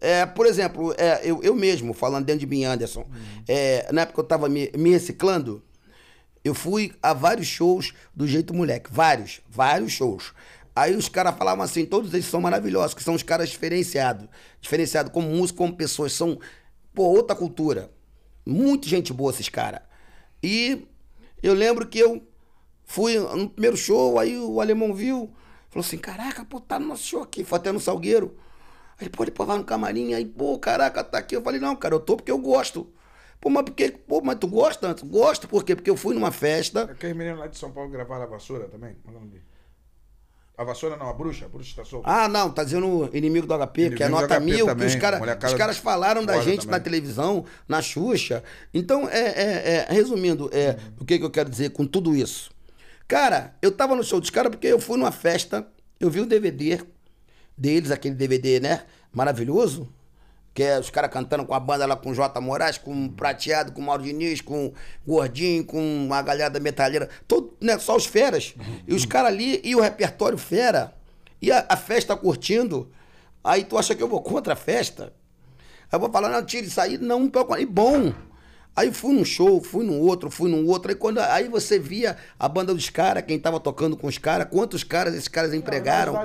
É, por exemplo, é, eu, eu mesmo, falando dentro de mim, Anderson, uhum. é, na época que eu estava me, me, reciclando, eu fui a vários shows do jeito moleque. Vários, vários shows. Aí os caras falavam assim, todos eles são maravilhosos, que são os caras diferenciados. Diferenciados como música, como pessoas, são, pô, outra cultura. Muita gente boa esses caras. E eu lembro que eu fui no primeiro show, aí o alemão viu, falou assim, caraca, pô, tá no nosso show aqui. Foi até no Salgueiro. Ele, pô, ele pô, vai no camarim, aí, pô, caraca, tá aqui. Eu falei, não, cara, eu tô porque eu gosto. Pô, mas porque, pô, mas tu gosta tanto? Gosto, por quê? Porque eu fui numa festa. Aqueles é meninos lá de São Paulo gravaram a vassoura também? É a vassoura não, a bruxa, a bruxa está solta. Ah, não, tá dizendo inimigo do HP, inimigo que é nota mil, também, que os, cara, cara os caras falaram da gente também. na televisão, na Xuxa. Então, é, é, é resumindo, é, uhum. o que, que eu quero dizer com tudo isso? Cara, eu tava no show dos caras porque eu fui numa festa, eu vi o DVD, deles, aquele DVD, né? Maravilhoso. Que é os caras cantando com a banda lá com Jota Moraes, com Prateado, com Mauro Diniz, com Gordinho, com a galera da metalheira. Todo, né? Só os feras. E os caras ali, e o repertório fera. E a, a, festa curtindo. Aí tu acha que eu vou contra a festa? Aí eu vou falar, não, tira isso aí, não, e bom. Aí fui num show, fui num outro, fui num outro. Aí, quando, aí você via a banda dos caras, quem tava tocando com os caras, quantos caras esses caras empregaram.